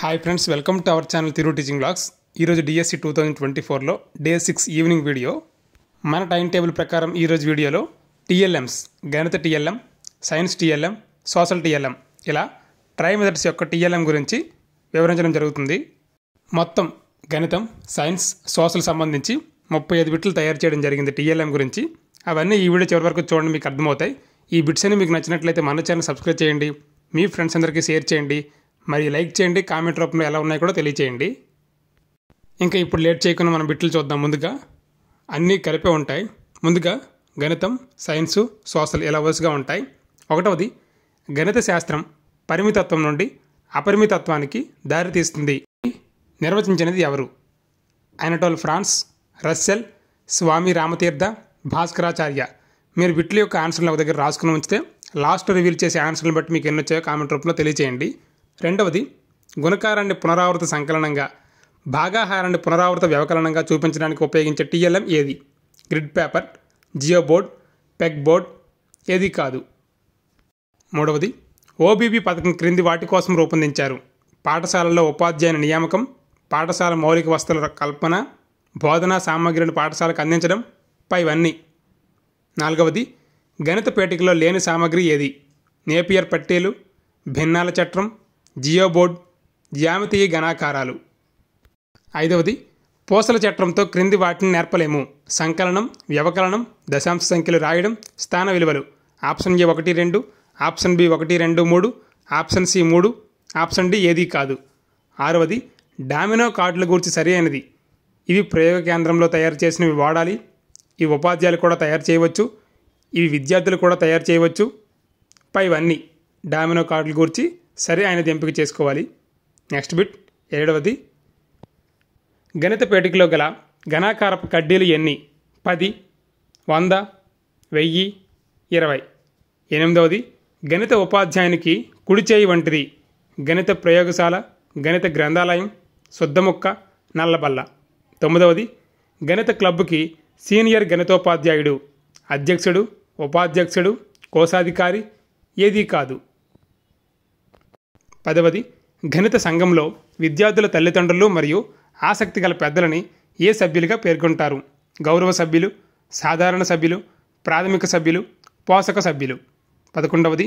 hi friends welcome to our channel Tiru teaching blogs ఈరోజు DSC two thousand twenty ఫోర్లో day six evening video మన time table ప్రకారం ఈరోజు వీడియోలో టీఎల్ఎంస్ గణిత TLM science TLM social TLM ఇలా ట్రై మెథడ్స్ యొక్క టీఎల్ఎం గురించి వివరించడం జరుగుతుంది మొత్తం గణితం సైన్స్ సోషల్ సంబంధించి ముప్పై ఐదు బిట్లు తయారు చేయడం జరిగింది టీఎల్ఎం గురించి అవన్నీ ఈ వీడియో చివరి వరకు చూడండి మీకు అర్థమవుతాయి ఈ బిట్స్ మీకు నచ్చినట్లయితే మన ఛానల్ సబ్స్క్రైబ్ చేయండి మీ ఫ్రెండ్స్ అందరికీ షేర్ చేయండి మరి లైక్ చేయండి కామెంట్ రూపంలో ఎలా ఉన్నాయో కూడా తెలియచేయండి ఇంకా ఇప్పుడు లేట్ చేయకుండా మనం బిట్లు చూద్దాం ముందుగా అన్నీ కలిపే ఉంటాయి ముందుగా గణితం సైన్సు సోషల్ ఇలా వరుసగా ఉంటాయి ఒకటవది గణిత శాస్త్రం పరిమితత్వం నుండి అపరిమితత్వానికి దారితీస్తుంది నిర్వచించినది ఎవరు Anatole France Russell Swami Ramatirtha Bhaskaracharya మీరు విట్ల యొక్క ఆన్సర్లు ఒక దగ్గర రాసుకుని ఉంచితే లాస్ట్ రివీల్ చేసే ఆన్సర్లను బట్టి మీకు ఎన్నొచ్చాయో కామెంట్ రూపంలో తెలియచేయండి రెండవది గుణకారాన్ని పునరావృత సంకలనంగా భాగాహారాన్ని పునరావృత వ్యవకలనంగా చూపించడానికి ఉపయోగించే టీఎల్ఎం ఏది grid paper geo board peg board ఏది కాదు మూడవది ఓబీబీ పథకం క్రింది వాటి కోసం రూపొందించారు పాఠశాలల్లో ఉపాధ్యాయుని నియామకం పాఠశాల మౌలిక వస్తువుల కల్పన బోధనా సామగ్రిని పాఠశాలకు అందించడం పైవన్నీ నాలుగవది గణిత పేటికలో లేని సామగ్రి ఏది నేపియర్ పట్టీలు భిన్నాల చట్రం జియోబోర్డ్ జ్యామితీయ గణాకారాలు ఐదవది పూసల చట్రంతో క్రింది వాటిని నేర్పలేము సంకలనం వ్యవకలనం దశాంశ సంఖ్యలు రాయడం స్థాన విలువలు ఆప్షన్ ఏ ఒకటి రెండు ఆప్షన్ బి ఒకటి రెండు మూడు ఆప్షన్ సి మూడు ఆప్షన్ డి ఏదీ కాదు ఆరవది డామినో కార్డుల గురించి సరి అయినది ఇవి ప్రయోగ కేంద్రంలో తయారు చేసినవి వాడాలి ఇవి ఉపాధ్యాయులు కూడా తయారు చేయవచ్చు ఇవి విద్యార్థులు కూడా తయారు చేయవచ్చు పైవన్నీ డామినో కార్డుల గురించి సరే ఆయనది ఎంపిక చేసుకోవాలి నెక్స్ట్ బిట్ ఏడవది గణిత పేటికలో గల ఘనాకారపు కడ్డీలు ఎన్ని పది వంద వెయ్యి ఇరవై ఎనిమిదవది గణిత ఉపాధ్యాయునికి కుడి చేయి వంటిది గణిత ప్రయోగశాల గణిత గ్రంథాలయం శుద్ధముక్క నల్లబల్ల తొమ్మిదవది గణిత క్లబ్కి సీనియర్ గణితోపాధ్యాయుడు అధ్యక్షుడు ఉపాధ్యక్షుడు కోశాధికారి ఏదీ కాదు పదవది గణిత సంఘంలో విద్యార్థుల తల్లిదండ్రులు మరియు ఆసక్తి గల పెద్దలని ఏ సభ్యులుగా పేర్కొంటారు గౌరవ సభ్యులు సాధారణ సభ్యులు ప్రాథమిక సభ్యులు పోషక సభ్యులు పదకొండవది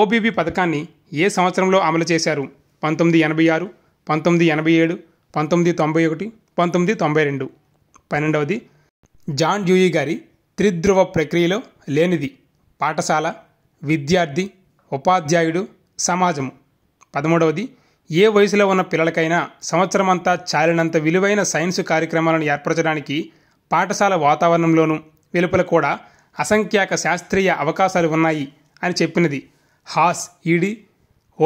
ఓబిబి పథకాన్ని ఏ సంవత్సరంలో అమలు చేశారు పంతొమ్మిది ఎనభై ఆరు పంతొమ్మిది ఎనభై ఏడు పంతొమ్మిది తొంభై ఒకటి పంతొమ్మిది తొంభై రెండు పన్నెండవది జాన్ డ్యూయి గారి త్రిధ్రువ ప్రక్రియలో లేనిది పాఠశాల విద్యార్థి ఉపాధ్యాయుడు సమాజము పదమూడవది ఏ వయసులో ఉన్న పిల్లలకైనా సంవత్సరమంతా చాలినంత విలువైన సైన్స్ కార్యక్రమాలను ఏర్పరచడానికి పాఠశాల వాతావరణంలోనూ వెలుపల కూడా అసంఖ్యాక శాస్త్రీయ అవకాశాలు ఉన్నాయి అని చెప్పినది హాస్ ఈడి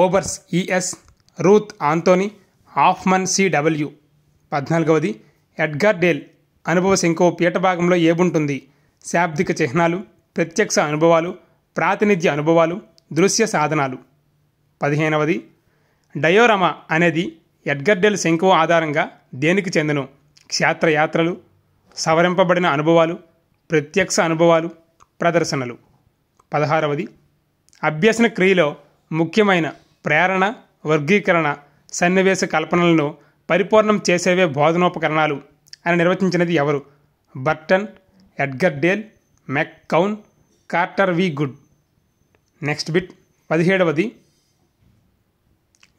ఓబర్స్ ఈఎస్ రూత్ ఆంతోని ఆఫ్మన్ సిడబ్ల్యూ పద్నాలుగవది ఎడ్గార్ డేల్ అనుభవ శంకో పీఠభాగంలో ఏముంటుంది శాబ్దిక చిహ్నాలు ప్రత్యక్ష అనుభవాలు ప్రాతినిధ్య అనుభవాలు దృశ్య సాధనాలు పదిహేనవది డయోరమా అనేది ఎడ్గర్డెల్ శంకువ ఆధారంగా దేనికి చెందను క్షేత్రయాత్రలు సవరింపబడిన అనుభవాలు ప్రత్యక్ష అనుభవాలు ప్రదర్శనలు పదహారవది అభ్యసన క్రియలో ముఖ్యమైన ప్రేరణ వర్గీకరణ సన్నివేశ కల్పనలను పరిపూర్ణం చేసేవే బోధనోపకరణాలు అని నిర్వచించినది ఎవరు Burton Edgar Dale McKown Carter V Good next bit పదిహేడవది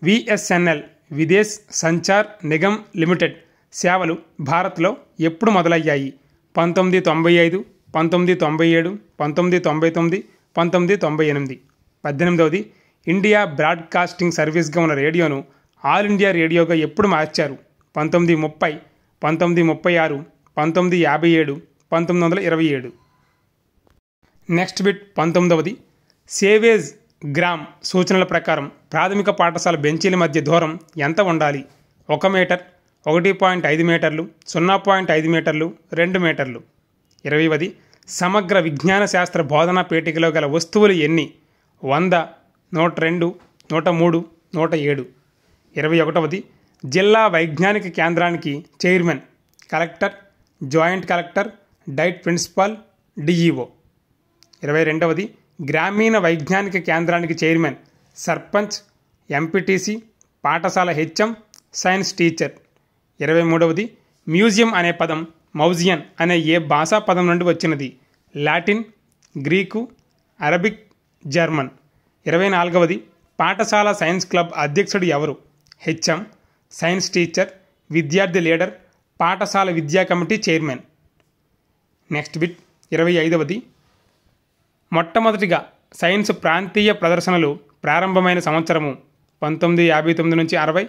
విఎస్ఎన్ఎల్ విదేశ్ సంచార్ నిగమ్ లిమిటెడ్ సేవలు భారత్లో ఎప్పుడు మొదలయ్యాయి పంతొమ్మిది తొంభై ఐదు పంతొమ్మిది తొంభై ఏడు పంతొమ్మిది తొంభై తొమ్మిది పంతొమ్మిది తొంభై ఎనిమిది పద్దెనిమిదవది ఇండియా బ్రాడ్కాస్టింగ్ సర్వీస్గా ఉన్న రేడియోను ఆల్ ఇండియా రేడియోగా ఎప్పుడు మార్చారు పంతొమ్మిది ముప్పై పంతొమ్మిది ముప్పై ఆరు పంతొమ్మిది యాభై ఏడు పంతొమ్మిది వందల ఇరవై ఏడు నెక్స్ట్ బిట్ పంతొమ్మిదవది సేవేజ్ గ్రామ్ సూచనల ప్రకారం ప్రాథమిక పాఠశాల బెంచీల మధ్య దూరం ఎంత ఉండాలి ఒక మీటర్ ఒకటి పాయింట్ ఐదు మీటర్లు సున్నా పాయింట్ ఐదు మీటర్లు రెండు మీటర్లు ఇరవైవది సమగ్ర విజ్ఞాన శాస్త్ర బోధనా పేటికలో గల వస్తువులు ఎన్ని వంద నూట రెండు నూట మూడు నూట ఏడు ఇరవై ఒకటవది జిల్లా వైజ్ఞానిక కేంద్రానికి chairman collector joint collector DIET principal DEO ఇరవై రెండవది గ్రామీణ వైజ్ఞానిక కేంద్రానికి చైర్మన్ సర్పంచ్ ఎంపీటీసీ పాఠశాల హెచ్ఎం సైన్స్ టీచర్ ఇరవై మూడవది మ్యూజియం అనే పదం మౌజియన్ అనే ఏ భాషా పదం నుండి వచ్చినది లాటిన్ గ్రీకు అరబిక్ జర్మన్ ఇరవై నాలుగవది పాఠశాల సైన్స్ క్లబ్ అధ్యక్షుడు ఎవరు హెచ్ఎం సైన్స్ టీచర్ విద్యార్థి లీడర్ పాఠశాల విద్యా కమిటీ చైర్మన్ నెక్స్ట్ బిట్ ఇరవై ఐదవది మొట్టమొదటిగా సైన్స్ ప్రాంతీయ ప్రదర్శనలు ప్రారంభమైన సంవత్సరము పంతొమ్మిది యాభై తొమ్మిది నుంచి అరవై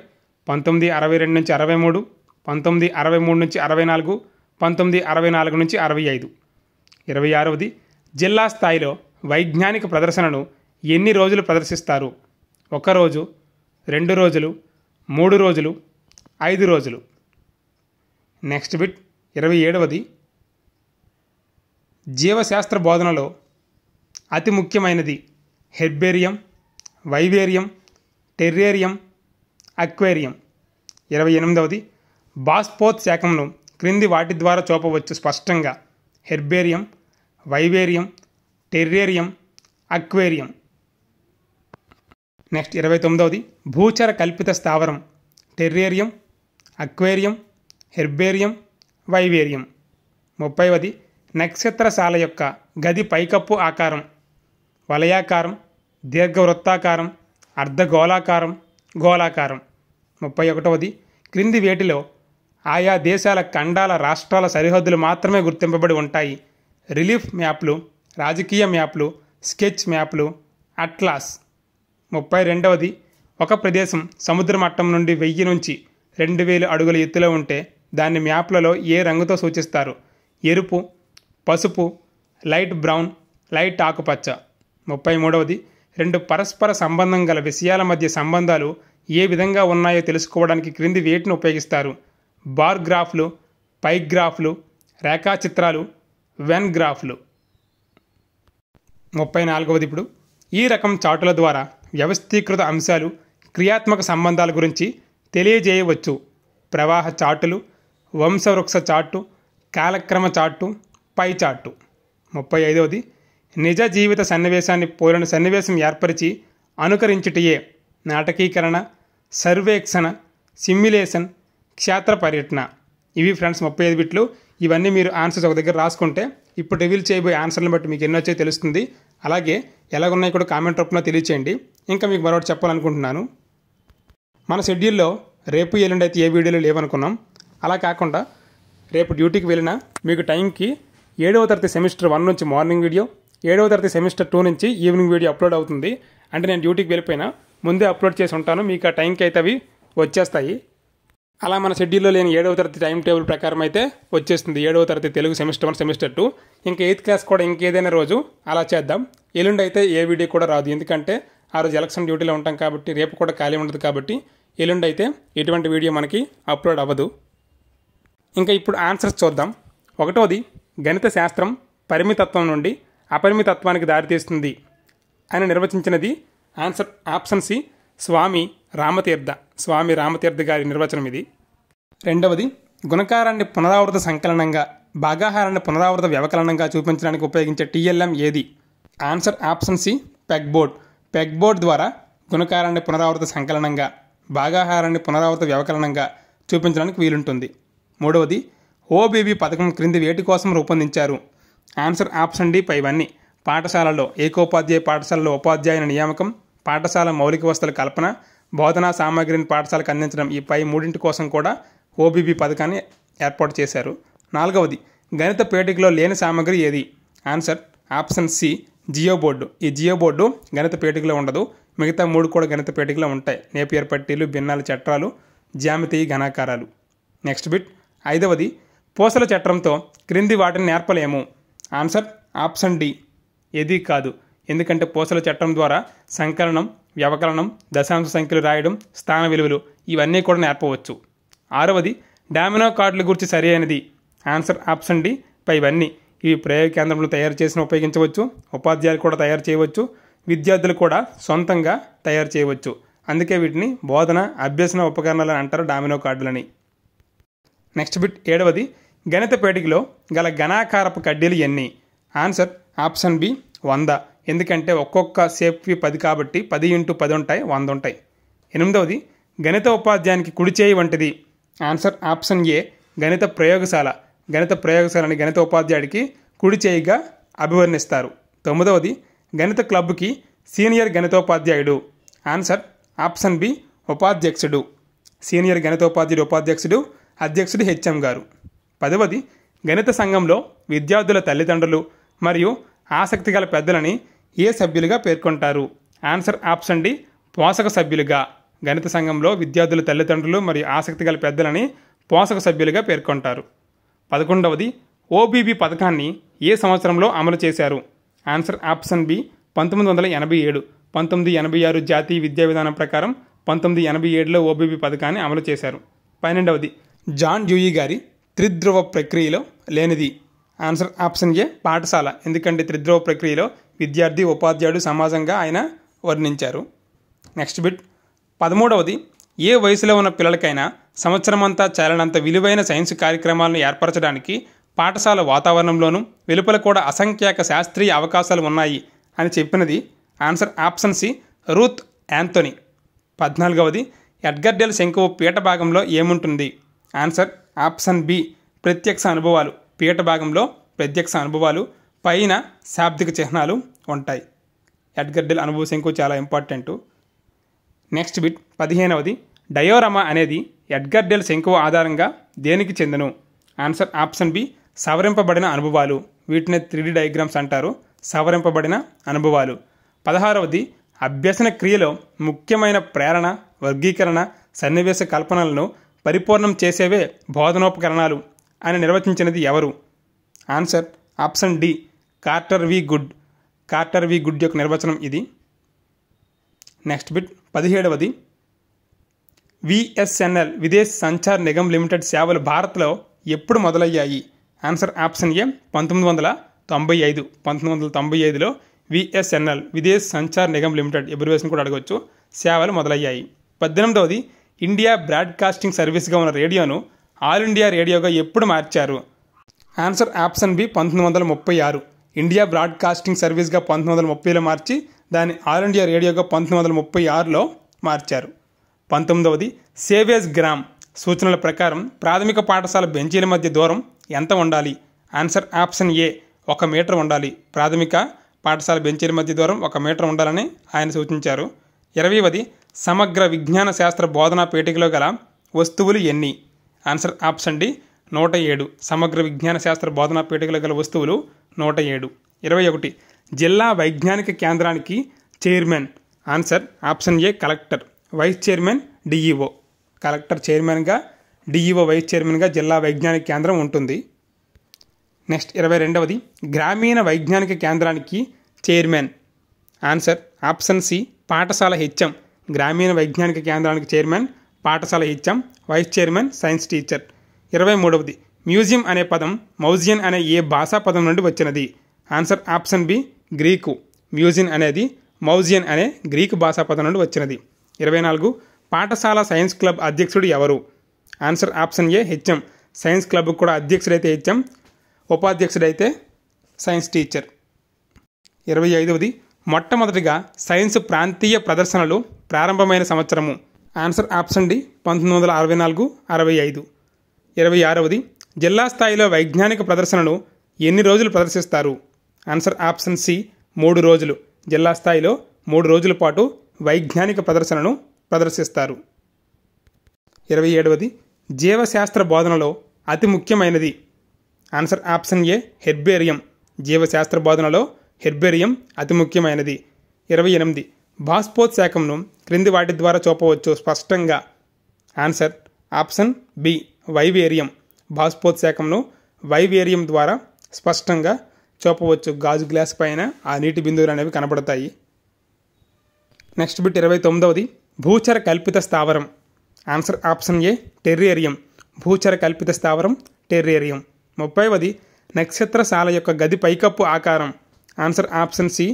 పంతొమ్మిది అరవై రెండు నుంచి అరవై మూడు పంతొమ్మిది అరవై మూడు నుంచి అరవై నాలుగు పంతొమ్మిది అరవై నాలుగు నుంచి అరవై ఐదు ఇరవై ఆరవది జిల్లా స్థాయిలో వైజ్ఞానిక ప్రదర్శనను ఎన్ని రోజులు ప్రదర్శిస్తారు ఒకరోజు రెండు రోజులు మూడు రోజులు ఐదు రోజులు నెక్స్ట్ బిట్ ఇరవై ఏడవది జీవశాస్త్ర బోధనలో అతి ముఖ్యమైనది హెర్బేరియం వైవేరియం టెర్రేరియం అక్వేరియం ఇరవై ఎనిమిదవది బాస్పోత్ శాఖంను క్రింది వాటి ద్వారా చూపవచ్చు స్పష్టంగా herbarium vivarium terrarium aquarium next ఇరవై తొమ్మిదవది భూచర కల్పిత స్థావరం టెర్రేరియం అక్వేరియం హెర్బేరియం వైవేరియం ముప్పైవది నక్షత్రశాల యొక్క గది పైకప్పు ఆకారం వలయాకారం దీర్ఘవృత్తాకారం అర్ధగోళాకారం గోళాకారం ముప్పై ఒకటవది క్రింది వేటిలో ఆయా దేశాల ఖండాల రాష్ట్రాల సరిహద్దులు మాత్రమే గుర్తింపబడి ఉంటాయి రిలీఫ్ మ్యాప్లు రాజకీయ మ్యాప్లు స్కెచ్ మ్యాప్లు అట్లాస్ ముప్పై రెండవది ఒక ప్రదేశం సముద్ర మట్టం నుండి వెయ్యి నుంచి రెండు వేలు అడుగుల ఎత్తులో ఉంటే దాన్ని మ్యాప్లలో ఏ రంగుతో సూచిస్తారు ఎరుపు పసుపు లైట్ బ్రౌన్ లైట్ ఆకుపచ్చ ముప్పై మూడవది రెండు పరస్పర సంబంధం గల విషయాల మధ్య సంబంధాలు ఏ విధంగా ఉన్నాయో తెలుసుకోవడానికి క్రింది వేటిని ఉపయోగిస్తారు బార్ గ్రాఫ్లు పైగ్రాఫ్లు గ్రాఫ్లు రేఖాచిత్రాలు వెన్ గ్రాఫ్లు ముప్పై నాలుగవది ఇప్పుడు ఈ రకం చాటుల ద్వారా వ్యవస్థీకృత అంశాలు క్రియాత్మక సంబంధాల గురించి తెలియజేయవచ్చు ప్రవాహ చాటులు వంశవృక్ష చాటు కాలక్రమ చాటు పై చాటు ముప్పై ఐదవది నిజ జీవిత సన్నివేశాన్ని పోలిన సన్నివేశం ఏర్పరిచి అనుకరించుటయే నాటకీకరణ సర్వేక్షణ సిమ్యులేషన్ క్షేత్ర పర్యటన ఇవి ఫ్రెండ్స్ ముప్పై ఐదు బిట్లు ఇవన్నీ మీరు ఆన్సర్స్ ఒక దగ్గర రాసుకుంటే ఇప్పుడు రివీల్ చేయబోయే ఆన్సర్లను బట్టి మీకు ఎన్నో వచ్చాయో తెలుస్తుంది అలాగే ఉన్నాయి కూడా కామెంట్ రూపంలో తెలియచేయండి ఇంకా మీకు మరొకటి చెప్పాలనుకుంటున్నాను మన షెడ్యూల్లో రేపు ఎల్లుండి అయితే ఏ వీడియోలు లేవనుకున్నాం అలా కాకుండా రేపు డ్యూటీకి వెళ్ళినా మీకు టైంకి ఏడవ తరగతి సెమిస్టర్ వన్ నుంచి మార్నింగ్ వీడియో ఏడవ తరగతి సెమిస్టర్ టూ నుంచి ఈవినింగ్ వీడియో అప్లోడ్ అవుతుంది అంటే నేను డ్యూటీకి వెళ్ళిపోయినా ముందే అప్లోడ్ చేసి ఉంటాను మీకు ఆ టైంకి అయితే అవి వచ్చేస్తాయి అలా మన షెడ్యూల్లో లేని ఏడవ తరగతి టైం టేబుల్ ప్రకారం అయితే వచ్చేస్తుంది ఏడవ తరగతి Telugu semester one semester two ఇంకా ఎయిత్ క్లాస్ కూడా ఇంకేదైనా రోజు అలా చేద్దాం ఎల్లుండి అయితే ఏ వీడియో కూడా రాదు ఎందుకంటే ఆ రోజు ఎలక్షన్ డ్యూటీలో ఉంటాం కాబట్టి రేపు కూడా ఖాళీ ఉండదు కాబట్టి ఎల్లుండి అయితే ఎటువంటి వీడియో మనకి అప్లోడ్ అవ్వదు ఇంకా ఇప్పుడు ఆన్సర్స్ చూద్దాం ఒకటోది గణిత శాస్త్రం పరిమితత్వం నుండి అపరిమితత్వానికి దారితీస్తుంది అని నిర్వచించినది answer option C Swami Ramatirtha Swami Ramatirtha గారి నిర్వచనం ఇది రెండవది గుణకారాన్ని పునరావృత సంకలనంగా భాగాహారాన్ని పునరావృత వ్యవకలనంగా చూపించడానికి ఉపయోగించే టీఎల్ఎం ఏది answer option C pegboard pegboard ద్వారా గుణకారాన్ని పునరావృత సంకలనంగా భాగాహారాన్ని పునరావృత వ్యవకలనంగా చూపించడానికి వీలుంటుంది మూడవది ఓబీబీ పథకం క్రింది వేటి కోసం రూపొందించారు ఆన్సర్ ఆప్షన్ డి ఇవన్నీ పాఠశాలలో ఏకోపాధ్యాయ పాఠశాలలో ఉపాధ్యాయుల నియామకం పాఠశాల మౌలిక వసతుల కల్పన బోధనా సామాగ్రిని పాఠశాలకు అందించడం ఈ పై మూడింటి కోసం కూడా ఓబీబీ పథకాన్ని ఏర్పాటు చేశారు నాలుగవది గణిత పేటికలో లేని సామాగ్రి ఏది answer option C geo board ఈ జియో బోర్డు గణిత పేటికలో ఉండదు మిగతా మూడు కూడా గణిత పేటికలో ఉంటాయి నేపియర్ పట్టీలు భిన్నాల చట్రాలు జ్యామితి ఘనాకారాలు నెక్స్ట్ బిట్ ఐదవది పూసల చట్రంతో క్రింది వాటిని నేర్పలేము ఆన్సర్ ఆప్షన్ డి ఏది కాదు ఎందుకంటే పూసల చట్టం ద్వారా సంకలనం వ్యవకలనం దశాంశ సంఖ్యలు రాయడం స్థాన విలువలు ఇవన్నీ కూడా నేర్పవచ్చు ఆరవది డామినో కార్డుల గురించి సరి అయినది ఆన్సర్ ఆప్షన్ డి ఇవన్నీ ఇవి ప్రయోగ కేంద్రంలో తయారు చేసిన ఉపయోగించవచ్చు ఉపాధ్యాయులు కూడా తయారు చేయవచ్చు విద్యార్థులు కూడా సొంతంగా తయారు చేయవచ్చు అందుకే వీటిని బోధన అభ్యసన ఉపకరణాలు అంటారు డామినో కార్డులని నెక్స్ట్ బిట్ ఏడవది గణిత పేటికలో గల ఘనాకారపు కడ్డీలు ఎన్ని ఆన్సర్ ఆప్షన్ బి వంద ఎందుకంటే ఒక్కొక్క సేఫ్వి పది కాబట్టి పది ఇంటూ పది ఉంటాయి వంద ఉంటాయి ఎనిమిదవది గణిత ఉపాధ్యాయానికి కుడి చేయి వంటిది ఆన్సర్ ఆప్షన్ ఏ గణిత ప్రయోగశాల గణిత ప్రయోగశాలని గణిత ఉపాధ్యాయుడికి కుడి చేయిగా అభివర్ణిస్తారు తొమ్మిదవది గణిత క్లబ్కి సీనియర్ గణితోపాధ్యాయుడు ఆన్సర్ ఆప్షన్ బి ఉపాధ్యక్షుడు సీనియర్ గణితోపాధ్యాయుడు ఉపాధ్యక్షుడు అధ్యక్షుడు హెచ్ఎం గారు పదవది గణిత సంఘంలో విద్యార్థుల తల్లిదండ్రులు మరియు ఆసక్తి గల పెద్దలని ఏ సభ్యులుగా పేర్కొంటారు ఆన్సర్ ఆప్షన్ డి పోషక సభ్యులుగా గణిత సంఘంలో విద్యార్థుల తల్లిదండ్రులు మరియు ఆసక్తి గల పెద్దలని పోషక సభ్యులుగా పేర్కొంటారు పదకొండవది ఓబీబీ పథకాన్ని ఏ సంవత్సరంలో అమలు చేశారు ఆన్సర్ ఆప్షన్ బి పంతొమ్మిది వందల ఎనభై ఏడు పంతొమ్మిది ఎనభై ఆరు జాతీయ విద్యా విధానం ప్రకారం పంతొమ్మిది ఎనభై ఏడులో ఓబీబీ పథకాన్ని అమలు చేశారు పన్నెండవది జాన్ డ్యూయి గారి త్రిధ్రువ ప్రక్రియలో లేనిది ఆన్సర్ ఆప్షన్ ఏ పాఠశాల ఎందుకంటే త్రిధ్రువ ప్రక్రియలో విద్యార్థి ఉపాధ్యాయుడు సమాజంగా ఆయన వర్ణించారు నెక్స్ట్ బిట్ పదమూడవది ఏ వయసులో ఉన్న పిల్లలకైనా సంవత్సరమంతా చేరనంత విలువైన సైన్స్ కార్యక్రమాలను ఏర్పరచడానికి పాఠశాల వాతావరణంలోనూ వెలుపల కూడా అసంఖ్యాక శాస్త్రీయ అవకాశాలు ఉన్నాయి అని చెప్పినది answer option C Ruth Anthony పద్నాలుగవది ఎడ్గర్డెల్ శంకువు పీఠ భాగంలో ఏముంటుంది ఆన్సర్ ఆప్షన్ బి ప్రత్యక్ష అనుభవాలు పీట భాగంలో ప్రత్యక్ష అనుభవాలు పైన శాబ్దిక చిహ్నాలు ఉంటాయి ఎడ్గర్డెల్ అనుభవ శంకు చాలా ఇంపార్టెంట్ నెక్స్ట్ బిట్ పదిహేనవది డయోరమా అనేది ఎడ్గర్డెల్ శంకు ఆధారంగా దేనికి చెందను ఆన్సర్ ఆప్షన్ బి సవరింపబడిన అనుభవాలు వీటిని త్రీడీ డయాగ్రామ్స్ అంటారు సవరింపబడిన అనుభవాలు పదహారవది అభ్యసన క్రియలో ముఖ్యమైన ప్రేరణ వర్గీకరణ సన్నివేశ కల్పనలను పరిపూర్ణం చేసేవే బోధనోపకరణాలు అని నిర్వచించినది ఎవరు answer option D Carter V Good Carter V Good యొక్క నిర్వచనం ఇది నెక్స్ట్ బిట్ పదిహేడవది విఎస్ఎన్ఎల్ విదేశ్ సంచార్ నిగమ్ లిమిటెడ్ సేవలు భారత్లో ఎప్పుడు మొదలయ్యాయి ఆన్సర్ ఆప్షన్ ఏ పంతొమ్మిది వందల తొంభై ఐదు పంతొమ్మిది వందల తొంభై ఐదులో VSNL Videsh Sanchar Nigam limited abbreviation కూడా అడగవచ్చు సేవలు మొదలయ్యాయి పద్దెనిమిదవది ఇండియా బ్రాడ్కాస్టింగ్ సర్వీస్గా ఉన్న రేడియోను ఆల్ ఇండియా రేడియోగా ఎప్పుడు మార్చారు ఆన్సర్ ఆప్షన్ బి పంతొమ్మిది వందల ముప్పై ఆరు ఇండియా బ్రాడ్కాస్టింగ్ సర్వీస్గా పంతొమ్మిది వందల ముప్పైలో మార్చి దాన్ని ఆల్ ఇండియా రేడియోగా పంతొమ్మిది వందల ముప్పై ఆరులో మార్చారు పంతొమ్మిదవది సేవేజ్ గ్రామ్ సూచనల ప్రకారం ప్రాథమిక పాఠశాల బెంచీల మధ్య దూరం ఎంత ఉండాలి ఆన్సర్ ఆప్షన్ ఏ ఒక మీటర్ ఉండాలి ప్రాథమిక పాఠశాల బెంచీల మధ్య దూరం ఒక మీటర్ ఉండాలని ఆయన సూచించారు ఇరవైవది సమగ్ర విజ్ఞాన శాస్త్ర బోధనా పేటికలో గల వస్తువులు ఎన్ని ఆన్సర్ ఆప్షన్ డి నూట ఏడు సమగ్ర విజ్ఞాన శాస్త్ర బోధనా పేటికలో గల వస్తువులు నూట ఏడు ఇరవై ఒకటి జిల్లా వైజ్ఞానిక కేంద్రానికి chairman answer option A collector vice chairman DEO collector చైర్మన్గా డిఈఓ వైస్ చైర్మన్గా జిల్లా వైజ్ఞానిక కేంద్రం ఉంటుంది నెక్స్ట్ ఇరవై రెండవది గ్రామీణ వైజ్ఞానిక కేంద్రానికి చైర్మన్ ఆన్సర్ ఆప్షన్ సి పాఠశాల హెచ్ఎం గ్రామీణ వైజ్ఞానిక కేంద్రానికి చైర్మన్ పాఠశాల ఇచ్చాం వైస్ చైర్మన్ సైన్స్ టీచర్ ఇరవై మూడవది మ్యూజియం అనే పదం మౌజియన్ అనే ఏ భాషా పదం నుండి వచ్చినది ఆన్సర్ ఆప్షన్ బి గ్రీకు మ్యూజియన్ అనేది మౌజియన్ అనే గ్రీకు భాషా పదం నుండి వచ్చినది ఇరవై నాలుగు పాఠశాల సైన్స్ క్లబ్ అధ్యక్షుడు ఎవరు answer option A HM science club కూడా అధ్యక్షుడైతే హెచ్ఎం ఉపాధ్యక్షుడైతే సైన్స్ టీచర్ ఇరవై ఐదవది మొట్టమొదటిగా సైన్స్ ప్రాంతీయ ప్రదర్శనలు ప్రారంభమైన సంవత్సరము ఆన్సర్ ఆప్షన్ డి పంతొమ్మిది వందల అరవై నాలుగు అరవై ఐదు ఇరవై ఆరవది జిల్లా స్థాయిలో వైజ్ఞానిక ప్రదర్శనను ఎన్ని రోజులు ప్రదర్శిస్తారు ఆన్సర్ ఆప్షన్ సి మూడు రోజులు జిల్లా స్థాయిలో మూడు రోజుల పాటు వైజ్ఞానిక ప్రదర్శనను ప్రదర్శిస్తారు ఇరవై ఏడవది జీవశాస్త్ర బోధనలో అతి ముఖ్యమైనది ఆన్సర్ ఆప్షన్ ఏ హెర్బేరియం జీవశాస్త్ర బోధనలో హెర్బేరియం అతి ముఖ్యమైనది ఇరవై ఎనిమిది శాఖంను క్రింది వాటి ద్వారా చూపవచ్చు స్పష్టంగా ఆన్సర్ ఆప్షన్ బి వైవేరియం శాఖంను వైవేరియం ద్వారా స్పష్టంగా చూపవచ్చు గాజు గ్లాస్ పైన ఆ నీటి బిందువులు అనేవి కనబడతాయి నెక్స్ట్ బిట్ ఇరవై తొమ్మిదవది భూచర కల్పిత స్థావరం ఆన్సర్ ఆప్షన్ ఏ టెర్రేరియం భూచర కల్పిత స్థావరం టెర్రేరియం ముప్పైవది నక్షత్రశాల యొక్క గది పైకప్పు ఆకారం ఆన్సర్ ఆప్షన్ సి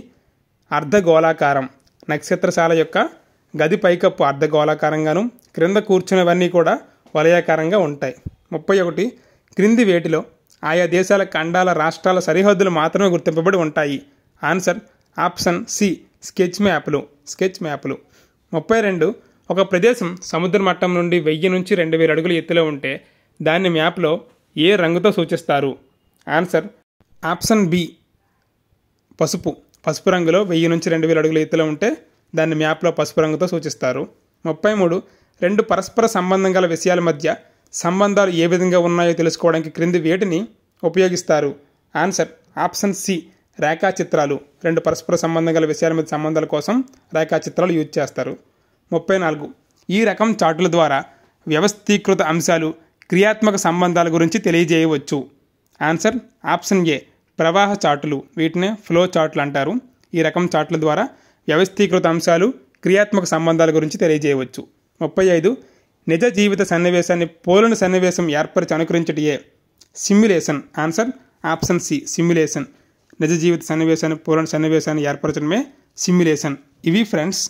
అర్ధగోళాకారం నక్షత్రశాల యొక్క గది పైకప్పు అర్ధగోళాకారంగాను క్రింద కూర్చున్నవన్నీ కూడా వలయాకారంగా ఉంటాయి ముప్పై ఒకటి క్రింది వేటిలో ఆయా దేశాల ఖండాల రాష్ట్రాల సరిహద్దులు మాత్రమే గుర్తింపబడి ఉంటాయి ఆన్సర్ ఆప్షన్ సి స్కెచ్ మ్యాప్లు స్కెచ్ మ్యాప్లు ముప్పై రెండు ఒక ప్రదేశం సముద్ర మట్టం నుండి వెయ్యి నుంచి రెండు వేల అడుగులు ఎత్తులో ఉంటే దాన్ని మ్యాప్లో ఏ రంగుతో సూచిస్తారు ఆన్సర్ ఆప్షన్ బి పసుపు పసుపు రంగులో వెయ్యి నుంచి రెండు వేల అడుగుల ఎత్తులో ఉంటే దాన్ని మ్యాప్లో పసుపు రంగుతో సూచిస్తారు ముప్పై మూడు రెండు పరస్పర సంబంధం గల విషయాల మధ్య సంబంధాలు ఏ విధంగా ఉన్నాయో తెలుసుకోవడానికి క్రింది వేటిని ఉపయోగిస్తారు ఆన్సర్ ఆప్షన్ సి రేఖాచిత్రాలు రెండు పరస్పర సంబంధం గల విషయాల మధ్య సంబంధాల కోసం రేఖాచిత్రాలు యూజ్ చేస్తారు ముప్పై నాలుగు ఈ రకం చార్టుల ద్వారా వ్యవస్థీకృత అంశాలు క్రియాత్మక సంబంధాల గురించి తెలియజేయవచ్చు ఆన్సర్ ఆప్షన్ ఏ ప్రవాహ చార్టులు వీటినే ఫ్లో చార్ట్లు అంటారు ఈ రకం చార్ట్ల ద్వారా వ్యవస్థీకృత అంశాలు క్రియాత్మక సంబంధాల గురించి తెలియజేయవచ్చు ముప్పై ఐదు నిజ జీవిత సన్నివేశాన్ని పోలిన సన్నివేశం ఏర్పరిచి అనుకరించటియే simulation answer option C simulation నిజ జీవిత సన్నివేశాన్ని పోలిన సన్నివేశాన్ని ఏర్పరచడమే సిమ్యులేషన్ ఇవి ఫ్రెండ్స్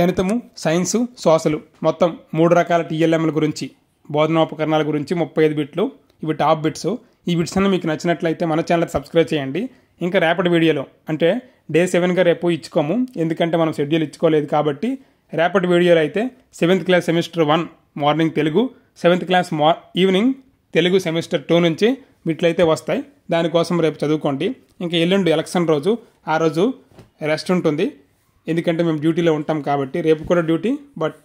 గణితము సైన్సు సోషలు మొత్తం మూడు రకాల టీఎల్ఎంల గురించి బోధనోపకరణాల గురించి ముప్పై ఐదు బిట్లు ఇవి టాప్ బిట్స్ ఈ విడ్స్ మీకు నచ్చినట్లయితే మన ఛానల్ సబ్స్క్రైబ్ చేయండి ఇంకా రేపటి వీడియోలో అంటే డే సెవెన్గా రేపు ఇచ్చుకోము ఎందుకంటే మనం షెడ్యూల్ ఇచ్చుకోలేదు కాబట్టి రేపటి వీడియోలో అయితే seventh class semester one morning Telugu seventh class మార్ ఈవినింగ్ తెలుగు సెమిస్టర్ టూ నుంచి వీటిలైతే వస్తాయి దానికోసం రేపు చదువుకోండి ఇంకా ఎల్లుండి ఎలక్షన్ రోజు ఆ రోజు రెస్ట్ ఉంటుంది ఎందుకంటే మేము డ్యూటీలో ఉంటాం కాబట్టి రేపు కూడా డ్యూటీ బట్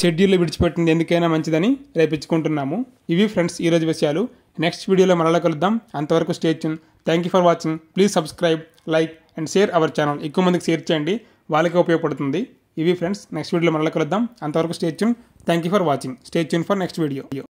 షెడ్యూల్లో విడిచిపెట్టింది ఎందుకైనా మంచిదని రేపించుకుంటున్నాము ఇవి ఫ్రెండ్స్ ఈరోజు విషయాలు నెక్స్ట్ వీడియోలో మరలా కలుద్దాం అంతవరకు stay tuned thank you for watching please subscribe like and share our channel ఎక్కువ మందికి షేర్ చేయండి వాళ్ళకే ఉపయోగపడుతుంది ఇవి ఫ్రెండ్స్ నెక్స్ట్ వీడియోలో మరలా కలుద్దాం అంతవరకు stay tuned thank you for watching stay tuned for next video